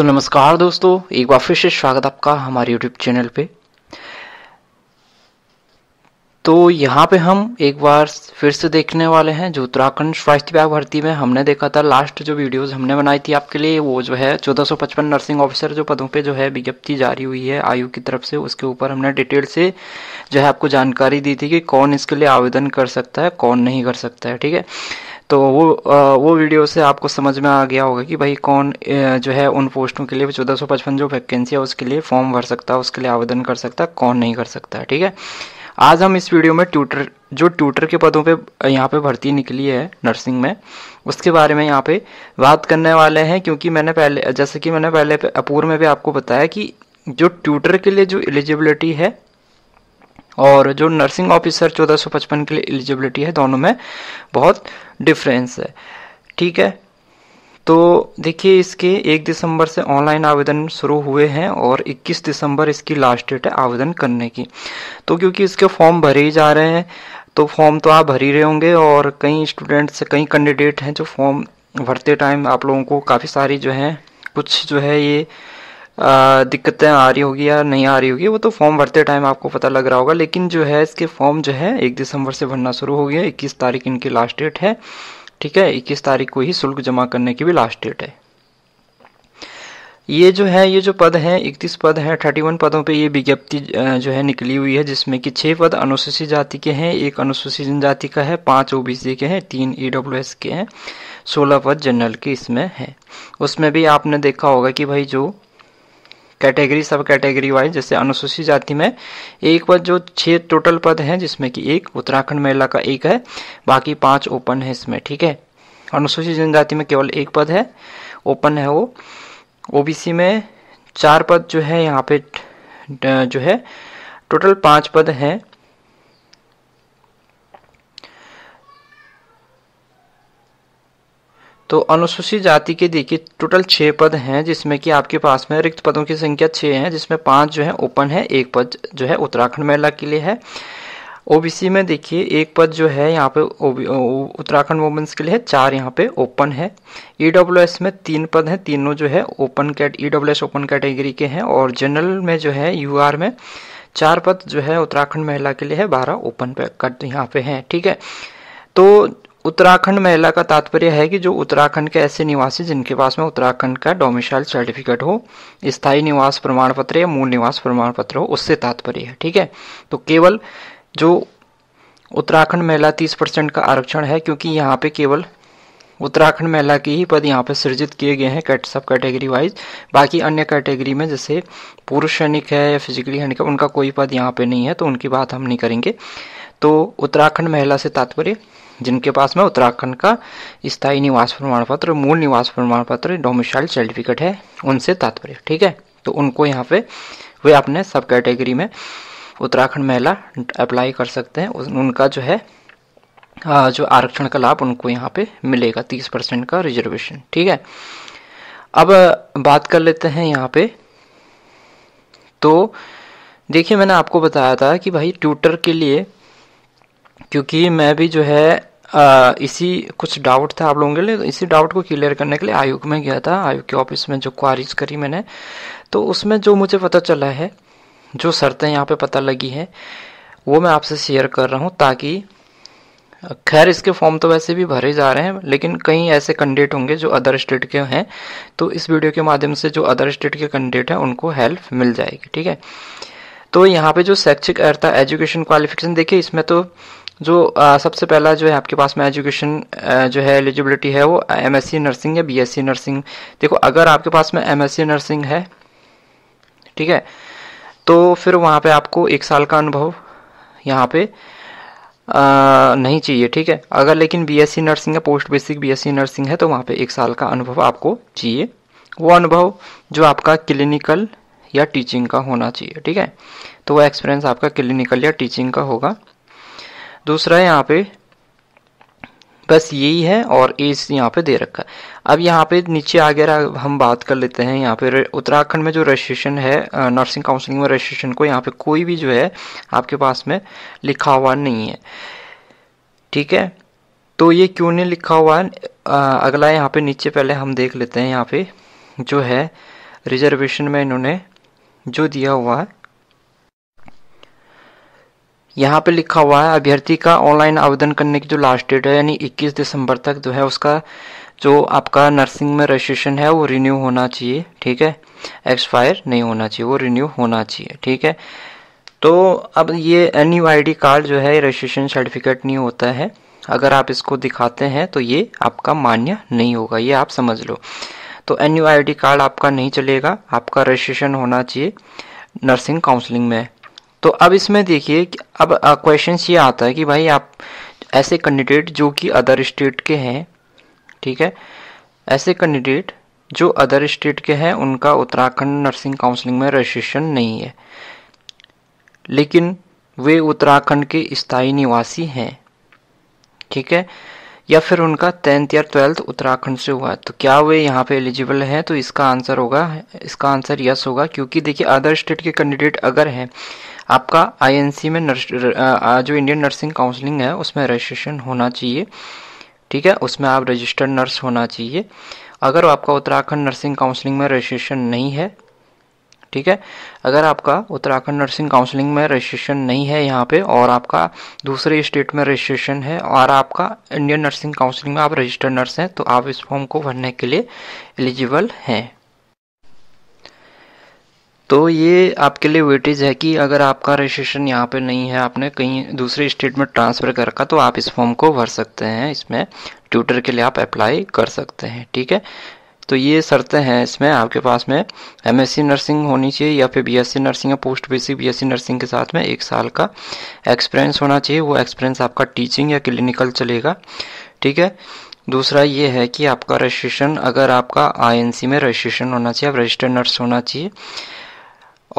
सो नमस्कार दोस्तों एक बार फिर से स्वागत आपका हमारे यूट्यूब चैनल पे तो यहाँ पे हम एक बार फिर से देखने वाले हैं जो उत्तराखंड स्वास्थ्य विभाग भर्ती में हमने देखा था लास्ट जो वीडियोस हमने बनाई थी आपके लिए वो जो है 1455 नर्सिंग ऑफिसर जो पदों पे जो है विज्ञप्ति जारी हुई है आयोग की तरफ से उसके ऊपर हमने डिटेल से जो है आपको जानकारी दी थी कि कौन इसके लिए आवेदन कर सकता है कौन नहीं कर सकता है ठीक है तो वो वो वीडियो से आपको समझ में आ गया होगा कि भाई कौन जो है उन पोस्टों के लिए चौदह सौ पचपन जो वैकेंसी है उसके लिए फॉर्म भर सकता है उसके लिए आवेदन कर सकता है कौन नहीं कर सकता ठीक है आज हम इस वीडियो में ट्यूटर जो ट्यूटर के पदों पे यहाँ पे भर्ती निकली है नर्सिंग में उसके बारे में यहाँ पे बात करने वाले हैं क्योंकि मैंने पहले जैसे कि मैंने पहले अपूर्व में भी आपको बताया कि जो ट्यूटर के लिए जो एलिजिबिलिटी है और जो नर्सिंग ऑफिसर 1455 के लिए एलिजिबिलिटी है दोनों में बहुत डिफरेंस है ठीक है तो देखिए इसके 1 दिसंबर से ऑनलाइन आवेदन शुरू हुए हैं और 21 दिसंबर इसकी लास्ट डेट है आवेदन करने की तो क्योंकि इसके फॉर्म भरे ही जा रहे हैं तो फॉर्म तो आप भर ही रहे होंगे और कई स्टूडेंट्स कई कैंडिडेट हैं जो फॉर्म भरते टाइम आप लोगों को काफ़ी सारी जो है कुछ जो है ये दिक्कतें आ रही होगी या नहीं आ रही होगी वो तो फॉर्म भरते टाइम आपको पता लग रहा होगा लेकिन जो है इसके फॉर्म जो है एक दिसंबर से भरना शुरू हो गया इक्कीस तारीख इनकी लास्ट डेट है ठीक है इक्कीस तारीख को ही शुल्क जमा करने की भी लास्ट डेट है ये जो है ये जो पद है इकतीस पद है थर्टी वन पदों पे ये विज्ञप्ति जो है निकली हुई है जिसमें कि छह पद अनुसूचित जाति के हैं एक अनुसूचित जनजाति का है पांच ओबीसी के हैं तीन ईडब्ल्यूएस e के हैं सोलह पद जनरल के इसमें है उसमें भी आपने देखा होगा कि भाई जो कैटेगरी सब कैटेगरी वाइज जैसे अनुसूचित जाति में एक पद जो छह टोटल पद हैं जिसमें कि एक उत्तराखंड महिला का एक है बाकी पांच ओपन है इसमें ठीक है अनुसूचित जनजाति में केवल एक पद है ओपन है वो ओबीसी में चार पद जो है यहाँ पे जो है टोटल पांच पद हैं तो अनुसूचित जाति के देखिए टोटल छः पद हैं जिसमें कि आपके पास में रिक्त पदों की संख्या छः हैं जिसमें पांच जो है ओपन है एक पद जो है उत्तराखंड महिला के लिए है ओबीसी में देखिए एक पद जो है यहाँ पे उत्तराखंड वुमेंस के लिए है चार यहाँ पे ओपन है ई e में तीन पद हैं तीनों जो है open cat E e open category के हैं और जनरल में जो है यू में चार पद जो है उत्तराखंड महिला के लिए है बारह ओपन कट यहाँ पे हैं ठीक है तो उत्तराखंड महिला का तात्पर्य है कि जो उत्तराखंड के ऐसे निवासी जिनके पास में उत्तराखंड का डोमिसाइल सर्टिफिकेट हो स्थायी निवास प्रमाण पत्र या मूल निवास प्रमाण पत्र हो उससे तात्पर्य है ठीक है तो केवल जो उत्तराखंड महिला तीस परसेंट का आरक्षण है क्योंकि यहाँ पे केवल उत्तराखंड महिला के ही पद यहाँ पे सृजित किए गए हैं कैट सब कैटेगरी वाइज बाकी अन्य कैटेगरी में जैसे पुरुष सैनिक है या फिजिकली हैंडिकैप उनका कोई पद यहाँ पे नहीं है तो उनकी बात हम नहीं करेंगे तो उत्तराखंड महिला से तात्पर्य जिनके पास में उत्तराखंड का स्थायी निवास प्रमाण पत्र मूल निवास प्रमाण पत्र डोमिसाइल सर्टिफिकेट है उनसे तात्पर्य ठीक है तो उनको यहाँ पे वे अपने सब कैटेगरी में उत्तराखंड महिला अप्लाई कर सकते हैं उनका जो है जो आरक्षण का लाभ उनको यहाँ पे मिलेगा तीस परसेंट का रिजर्वेशन ठीक है अब बात कर लेते हैं यहाँ पे तो देखिए मैंने आपको बताया था कि भाई ट्यूटर के लिए क्योंकि मैं भी जो है आ, इसी कुछ डाउट था आप लोगों के लिए तो इसी डाउट को क्लियर करने के लिए आयोग में गया था आयोग के ऑफिस में जो क्वारीज करी मैंने तो उसमें जो मुझे पता चला है जो शर्तें यहाँ पे पता लगी हैं वो मैं आपसे शेयर कर रहा हूँ ताकि खैर इसके फॉर्म तो वैसे भी भरे जा रहे हैं लेकिन कई ऐसे कैंडिडेट होंगे जो अदर स्टेट के हैं तो इस वीडियो के माध्यम से जो अदर स्टेट के कैंडिडेट हैं उनको हेल्प मिल जाएगी ठीक है तो यहाँ पे जो शैक्षिक अर्था एजुकेशन क्वालिफिकेशन देखिए इसमें तो जो आ, सबसे पहला जो है आपके पास में एजुकेशन जो है एलिजिबिलिटी है वो एमएससी नर्सिंग या बीएससी नर्सिंग देखो अगर आपके पास में एमएससी नर्सिंग है ठीक है तो फिर वहाँ पे आपको एक साल का अनुभव यहाँ पे आ, नहीं चाहिए ठीक है अगर लेकिन बीएससी नर्सिंग है पोस्ट बेसिक बीएससी नर्सिंग है तो वहाँ पे एक साल का अनुभव आपको चाहिए वो अनुभव जो आपका क्लिनिकल या टीचिंग का होना चाहिए ठीक है तो वह एक्सपीरियंस आपका क्लिनिकल या टीचिंग का होगा दूसरा यहाँ पे बस यही है और एज यहाँ पे दे रखा है अब यहाँ पे नीचे आगे हम बात कर लेते हैं यहाँ पे उत्तराखंड में जो रजिस्ट्रेशन है नर्सिंग काउंसलिंग में रजिस्ट्रेशन को यहाँ पे कोई भी जो है आपके पास में लिखा हुआ नहीं है ठीक है तो ये क्यों नहीं लिखा हुआ है अगला यहाँ पे नीचे पहले हम देख लेते हैं यहाँ पे जो है रिजर्वेशन में इन्होंने जो दिया हुआ है यहाँ पे लिखा हुआ है अभ्यर्थी का ऑनलाइन आवेदन करने की जो लास्ट डेट है यानी 21 दिसंबर तक जो है उसका जो आपका नर्सिंग में रजिस्ट्रेशन है वो रिन्यू होना चाहिए ठीक है एक्सपायर नहीं होना चाहिए वो रिन्यू होना चाहिए ठीक है तो अब ये N U I D card जो है रजिस्ट्रेशन सर्टिफिकेट नहीं होता है अगर आप इसको दिखाते हैं तो ये आपका मान्य नहीं होगा ये आप समझ लो तो N U I D card आपका नहीं चलेगा आपका रजिस्ट्रेशन होना चाहिए नर्सिंग काउंसलिंग में तो अब इसमें देखिए अब क्वेश्चन ये आता है कि भाई आप ऐसे कैंडिडेट जो कि अदर स्टेट के हैं ठीक है ऐसे कैंडिडेट जो अदर स्टेट के हैं उनका उत्तराखंड नर्सिंग काउंसलिंग में रजिस्ट्रेशन नहीं है लेकिन वे उत्तराखंड के स्थायी निवासी हैं ठीक है या फिर उनका टेंथ या ट्वेल्थ उत्तराखंड से हुआ है तो क्या वे यहाँ पे एलिजिबल हैं तो इसका आंसर होगा इसका आंसर यस होगा क्योंकि देखिए अदर स्टेट के कैंडिडेट अगर हैं आपका आईएनसी में नर्स जो इंडियन नर्सिंग काउंसलिंग है उसमें रजिस्ट्रेशन होना चाहिए ठीक है उसमें आप रजिस्टर्ड नर्स होना चाहिए अगर आपका उत्तराखंड नर्सिंग काउंसलिंग में रजिस्ट्रेशन नहीं है ठीक है अगर आपका उत्तराखंड नर्सिंग काउंसलिंग में रजिस्ट्रेशन नहीं है यहाँ पे और आपका दूसरे स्टेट में रजिस्ट्रेशन है और आपका इंडियन नर्सिंग काउंसलिंग में आप रजिस्टर्ड नर्स हैं तो आप इस फॉर्म को भरने के लिए एलिजिबल हैं तो ये आपके लिए वेटेज है कि अगर आपका रजिस्ट्रेशन यहाँ पे नहीं है आपने कहीं दूसरे स्टेट में ट्रांसफ़र कर रखा तो आप इस फॉर्म को भर सकते हैं इसमें ट्यूटर के लिए आप अप्लाई कर सकते हैं ठीक है तो ये शर्तें हैं इसमें आपके पास में एमएससी नर्सिंग होनी चाहिए या फिर बीएससी नर्सिंग या पोस्ट बेसिक बीएससी नर्सिंग के साथ में एक साल का एक्सपीरियंस होना चाहिए वो एक्सपीरियंस आपका टीचिंग या क्लिनिकल चलेगा ठीक है दूसरा ये है कि आपका रजिस्ट्रेशन अगर आपका आई में रजिस्ट्रेशन होना चाहिए आप रजिस्टर्ड नर्स होना चाहिए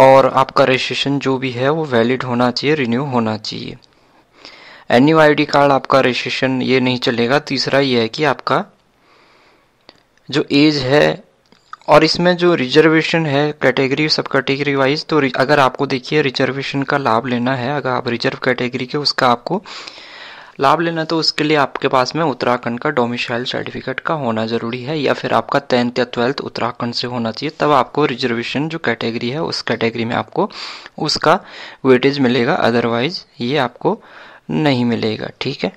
और आपका रजिस्ट्रेशन जो भी है वो वैलिड होना चाहिए रिन्यू होना चाहिए N U I D card आपका रजिस्ट्रेशन ये नहीं चलेगा तीसरा ये है कि आपका जो एज है और इसमें जो रिजर्वेशन है कैटेगरी सब कैटेगरी वाइज तो अगर आपको देखिए रिजर्वेशन का लाभ लेना है अगर आप रिजर्व कैटेगरी के उसका आपको लाभ लेना तो उसके लिए आपके पास में उत्तराखंड का डोमिसाइल सर्टिफिकेट का होना ज़रूरी है या फिर आपका टेंथ या ट्वेल्थ उत्तराखंड से होना चाहिए तब आपको रिजर्वेशन जो कैटेगरी है उस कैटेगरी में आपको उसका वेटेज मिलेगा अदरवाइज ये आपको नहीं मिलेगा ठीक है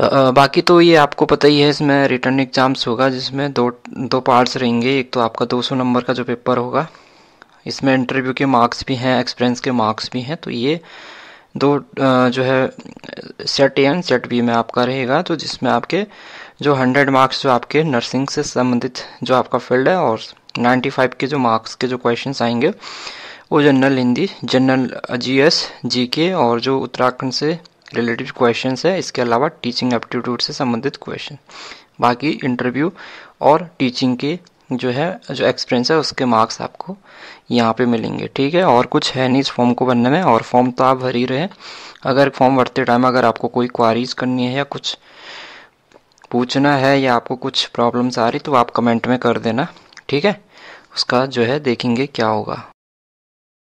बाकी तो ये आपको पता ही है इसमें रिटर्न एग्ज़ाम्स होगा जिसमें दो दो पार्ट्स रहेंगे एक तो आपका 200 नंबर का जो पेपर होगा इसमें इंटरव्यू के मार्क्स भी हैं एक्सपीरियंस के मार्क्स भी हैं तो ये दो जो है set A and set B में आपका रहेगा तो जिसमें आपके जो हंड्रेड मार्क्स जो आपके नर्सिंग से संबंधित जो आपका फील्ड है और नाइन्टी फाइव के जो मार्क्स के जो क्वेश्चन आएंगे वो general Hindi general G S G के और जो उत्तराखंड से रिलेटिव क्वेश्चन है इसके अलावा टीचिंग एप्टीट्यूड से संबंधित क्वेश्चन बाकी इंटरव्यू और टीचिंग के जो है जो एक्सपीरियंस है उसके मार्क्स आपको यहाँ पे मिलेंगे ठीक है और कुछ है नहीं इस फॉर्म को भरने में और फॉर्म तो आप भर ही रहे अगर फॉर्म भरते टाइम अगर आपको कोई क्वारीज करनी है या कुछ पूछना है या आपको कुछ प्रॉब्लम्स आ रही तो आप कमेंट में कर देना ठीक है उसका जो है देखेंगे क्या होगा